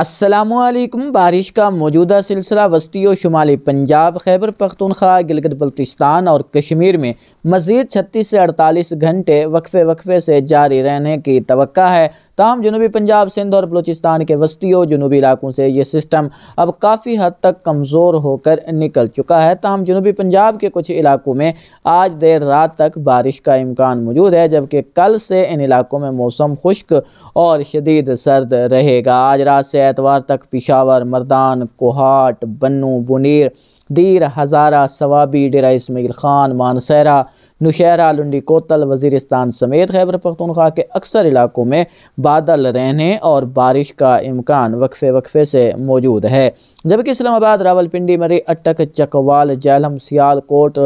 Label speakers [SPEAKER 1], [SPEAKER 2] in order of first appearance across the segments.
[SPEAKER 1] असलकम बारिश का मौजूदा सिलसिला वस्ती व शुमाली पंजाब खैबर पख्तनख्वा गिलगत बल्तिस्तान और कश्मीर में मज़ीद छत्तीस से अड़तालीस घंटे वक्फे वक्फे से जारी रहने की तो है ताहम जनूबी पंजाब सिंध और बलोचिस्तान के वस्ती और जनूबी इलाकों से ये सिस्टम अब काफ़ी हद तक कमज़ोर होकर निकल चुका है तहम जनूबी पंजाब के कुछ इलाकों में आज देर रात तक बारिश का इम्कान मौजूद है जबकि कल से इन इलाकों में मौसम खुश्क और शदीद सर्द रहेगा आज रात से एतवार तक पिशावर मरदान कोहाट बन्नू बुनीर दीर हज़ारा सवाबी डेरा इसमिल ख़ान मानसरा नुशहरा लुंडी कोतल वजीरस्तान समेत खैबर पख्तूनख्वा के अक्सर इलाकों में बादल रहने और बारिश का इम्कान वक्फे वक्फे से मौजूद है जबकि इस्लामाबाद रावलपिंडी मरी अटक चकवाल जैलम सियालकोट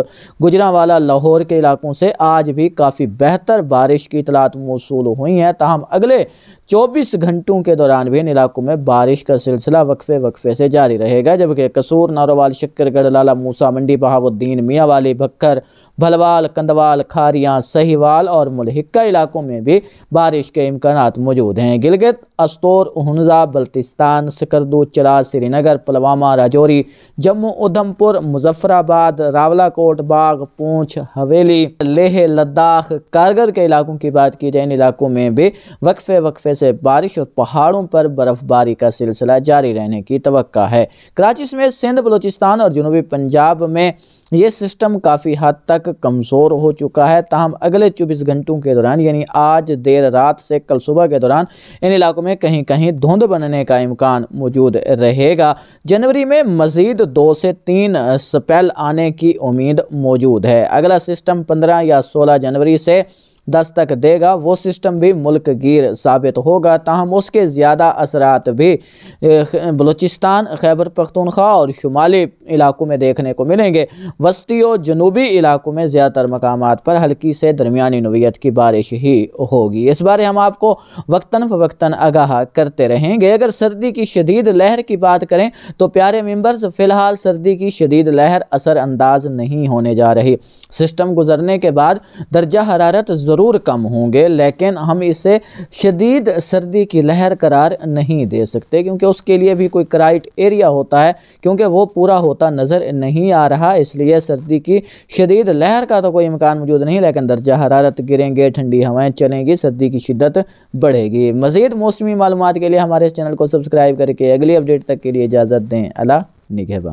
[SPEAKER 1] गुजरावाला लाहौर के इलाकों से आज भी काफ़ी बेहतर बारिश की इतलात मौसू हुई हैं तहम अगले चौबीस घंटों के दौरान भी इन इलाकों में बारिश का सिलसिला वक्फे वक्फे से जारी रहेगा जबकि कसूर नारोवाल शक्करगढ़ लाला मूसा मंडी मियाँ मियाँवाली भक्कर भलवाल कंदवाल खारियाँ सहीवाल और मुलहिक्का इलाकों में भी बारिश के इम्कान मौजूद हैं गिलगित अस्तोर हनजा बल्तिस्तान सिकरदू चिराज श्रीनगर पुलवामा राजौरी जम्मू उधमपुर मुजफ्फराबाद रावलाकोट बाग पूंछ हवेली लेह लद्दाख कारगर के इलाकों की बात की जाए इन इलाकों में भी वक्फे वक्फे से बारिश और पहाड़ों पर बर्फबारी का सिलसिला जारी रहने की तो है कराची समेत सिंध बलोचिस्तान और जनूबी पंजाब में ये सिस्टम काफ़ी हद तक कमज़ोर हो चुका है तहम अगले 24 घंटों के दौरान यानी आज देर रात से कल सुबह के दौरान इन इलाकों में कहीं कहीं धुंध बनने का इम्कान मौजूद रहेगा जनवरी में मज़ीद दो से तीन स्पेल आने की उम्मीद मौजूद है अगला सिस्टम पंद्रह या सोलह जनवरी से दस्तक देगा वो सिस्टम भी गिर साबित होगा ताहम उसके ज़्यादा असरात भी बलूचिस्तान खैबर पख्तूनख्वा और शुमाली इलाकों में देखने को मिलेंगे वस्ती और जनूबी इलाकों में ज़्यादातर मकाम पर हल्की से दरमिया नोयत की बारिश ही होगी इस बारे हम आपको वक्ता फ़वक्ता आगाह करते रहेंगे अगर सर्दी की शदीद लहर की बात करें तो प्यारे मेम्बर्स फ़िलहाल सर्दी की शदीद लहर असरअंदाज नहीं होने जा रही सिस्टम गुजरने के बाद दर्जा हरारत ज़रूर ज़रूर कम होंगे लेकिन हम इसे शदीद सर्दी की लहर करार नहीं दे सकते क्योंकि उसके लिए भी कोई क्राइट एरिया होता है क्योंकि वो पूरा होता नज़र नहीं आ रहा इसलिए सर्दी की शदीद लहर का तो कोई इम्कान मौजूद नहीं लेकिन दर्जा हरारत गिरेंगे ठंडी हवाएँ चलेंगी सर्दी की शिदत बढ़ेगी मज़ीद मौसमी मालूम के लिए हमारे इस चैनल को सब्सक्राइब करके अगली अपडेट तक के लिए इजाज़त दें अला निगहबान